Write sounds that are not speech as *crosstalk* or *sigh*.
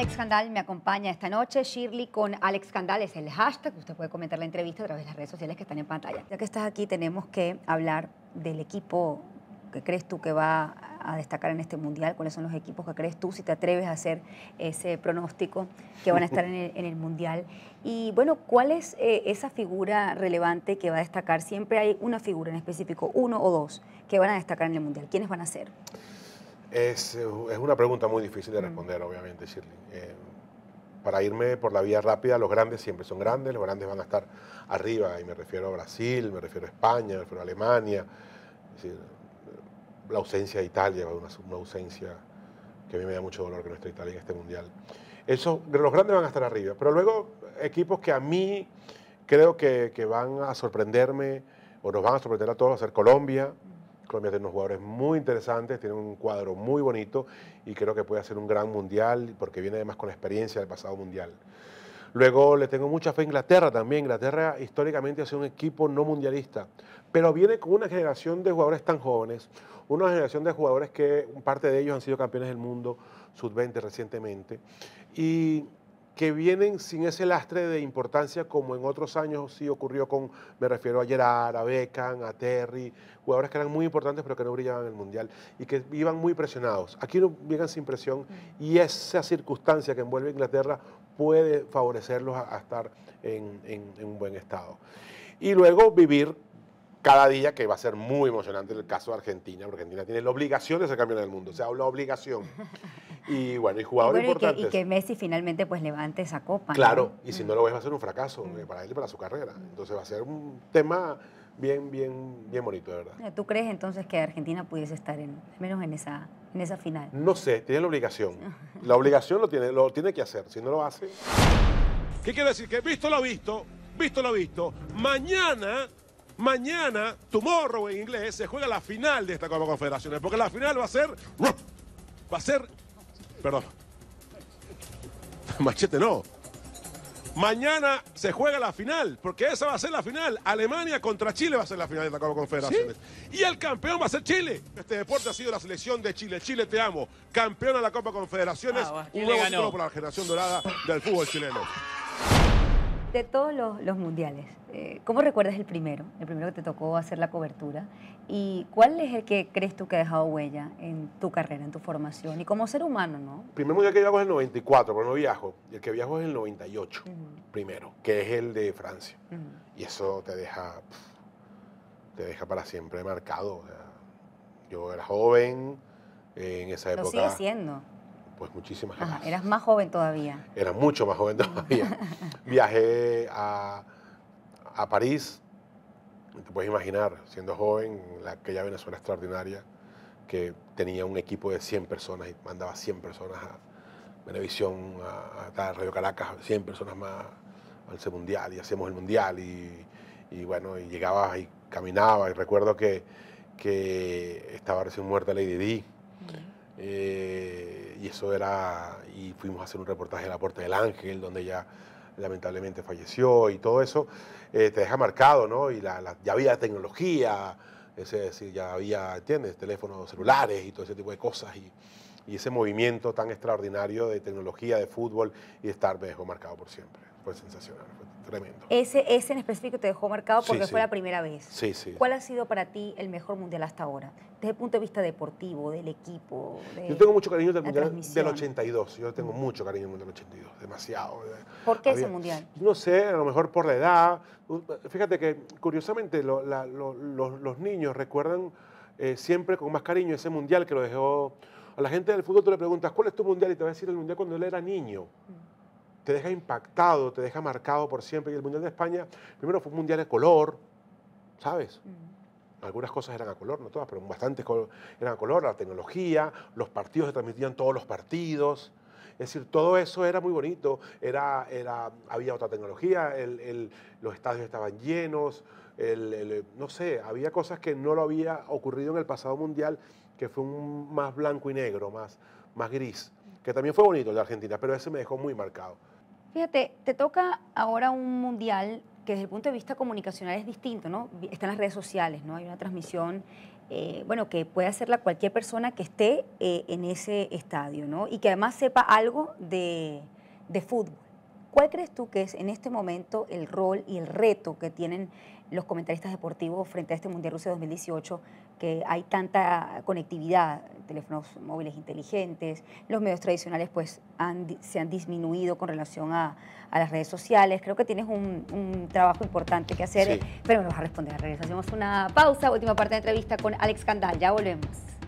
Alex Candal me acompaña esta noche. Shirley con Alex Candal es el hashtag. Usted puede comentar la entrevista a través de las redes sociales que están en pantalla. Ya que estás aquí, tenemos que hablar del equipo que crees tú que va a destacar en este mundial. ¿Cuáles son los equipos que crees tú, si te atreves a hacer ese pronóstico, que van a estar en el, mundial? Y bueno, ¿cuál es eh, esa figura relevante que va a destacar? Siempre hay una figura en específico, uno o dos, que van a destacar en el mundial. ¿Quiénes van a ser? Es, una pregunta muy difícil de responder, obviamente, Shirley. Eh, para irme por la vía rápida, los grandes siempre son grandes, los grandes van a estar arriba, y me refiero a Brasil, me refiero a España, me refiero a Alemania. la ausencia de Italia, una, una ausencia que a mí me da mucho dolor que no esté Italia en este mundial. Eso, los grandes van a estar arriba, pero luego equipos que a mí creo que, que van a sorprenderme o nos van a sorprender a todos va a ser Colombia, Colombia tiene unos jugadores muy interesantes, tiene un cuadro muy bonito y creo que puede hacer un gran mundial porque viene además con la experiencia del pasado mundial. Luego le tengo mucha fe a Inglaterra también. Inglaterra históricamente ha sido un equipo no mundialista, pero viene con una generación de jugadores tan jóvenes, una generación de jugadores que parte de ellos han sido campeones del mundo sub-20 recientemente. Y que vienen sin ese lastre de importancia como en otros años sí ocurrió con, me refiero a Gerard, a Beckham, a Terry, jugadores que eran muy importantes pero que no brillaban en el Mundial y que iban muy presionados. Aquí no llegan sin presión y esa circunstancia que envuelve a Inglaterra puede favorecerlos a, estar en, un buen estado. Y luego vivir cada día que va a ser muy emocionante el caso de Argentina, porque Argentina tiene la obligación de ser campeona del mundo, o sea, la obligación. *laughs* y bueno, y jugador importante. Y, que, Messi finalmente pues levante esa copa. Claro, y si no lo ves va a ser un fracaso eh, para él y para su carrera. Entonces va a ser un tema bien, bien, bien bonito, de verdad. ¿Tú crees entonces que Argentina pudiese estar en, menos en esa, en esa final? No sé, tiene la obligación. *laughs* La obligación lo tiene, lo tiene que hacer. Si no lo hace. ¿Qué quiere decir? Que visto lo visto, visto lo visto, mañana Mañana, tomorrow en inglés, se juega la final de esta Copa Confederaciones, porque la final va a ser. Va a ser Perdón. Machete no. Mañana se juega la final, porque esa va a ser la final. Alemania contra Chile va a ser la final de la Copa Confederaciones. Y el campeón va a ser Chile. Este deporte ha sido la selección de Chile. Chile, te amo. Campeón de la Copa Confederaciones. Ah, un nuevo título por la generación dorada del fútbol chileno de todos los, los mundiales, eh, ¿cómo recuerdas el primero? El primero que te tocó hacer la cobertura. ¿Y cuál es el que crees tú que ha dejado huella en tu carrera, en tu formación y como ser humano, no? El primer mundial que yo es el 94, pero no viajo. Y el que viajo es el 98, primero, que es el de Francia. Y eso te deja, te deja para siempre marcado. yo era joven, eh, en esa época. Lo sigue siendo pues muchísimas ah, Eras más joven todavía. Era mucho más joven todavía. *laughs* Viajé a, París, te puedes imaginar, siendo joven, la, aquella Venezuela extraordinaria, que tenía un equipo de 100 personas y mandaba 100 personas a Venevisión, a, Radio Caracas, 100 personas más al mundial y hacíamos el mundial y, bueno, y llegaba y caminaba y recuerdo que, que estaba recién muerta Lady Di y eso era, y fuimos a hacer un reportaje de la Puerta del Ángel, donde ella lamentablemente falleció y todo eso, eh, te deja marcado, ¿no? Y la, ya había tecnología, es decir, ya había, ¿entiendes? Teléfonos celulares y todo ese tipo de cosas. Y, y ese movimiento tan extraordinario de tecnología, de fútbol y de estar me pues, dejó marcado por siempre fue sensacional, fue tremendo. Ese, en específico te dejó marcado porque fue la primera vez. Sí, sí. ¿Cuál ha sido para ti el mejor mundial hasta ahora? Desde el punto de vista deportivo, del equipo. De yo tengo mucho cariño del mundial del 82. Yo tengo mucho cariño del mundial del 82, demasiado. ¿Por qué ese mundial? No sé, a lo mejor por la edad. Fíjate que curiosamente los, niños recuerdan eh, siempre con más cariño ese mundial que lo dejó. A la gente del fútbol tú le preguntas, ¿cuál es tu mundial? Y te va a decir el mundial cuando él era niño. Mm te deja impactado, te deja marcado por siempre. Y el Mundial de España, primero fue un mundial de color, ¿sabes? Mm. Algunas cosas eran a color, no todas, pero bastantes eran a color, la tecnología, los partidos se transmitían todos los partidos. Es decir, todo eso era muy bonito, era, era, había otra tecnología, los estadios estaban llenos, no sé, había cosas que no lo había ocurrido en el pasado mundial, que fue un más blanco y negro, más, más gris que también fue bonito el de Argentina, pero ese me dejó muy marcado. Fíjate, te toca ahora un mundial que desde el punto de vista comunicacional es distinto, ¿no? Están las redes sociales, ¿no? Hay una transmisión, eh, bueno, que puede hacerla cualquier persona que esté eh, en ese estadio, ¿no? Y que además sepa algo de fútbol. ¿Cuál crees tú que es en este momento el rol y el reto que tienen los comentaristas deportivos frente a este Mundial Rusia 2018, que hay tanta conectividad, teléfonos móviles inteligentes, los medios tradicionales pues se han disminuido con relación a, las redes sociales? Creo que tienes un, trabajo importante que hacer, pero me vas a responder. Hacemos una pausa, última parte de entrevista con Alex Candal, ya volvemos.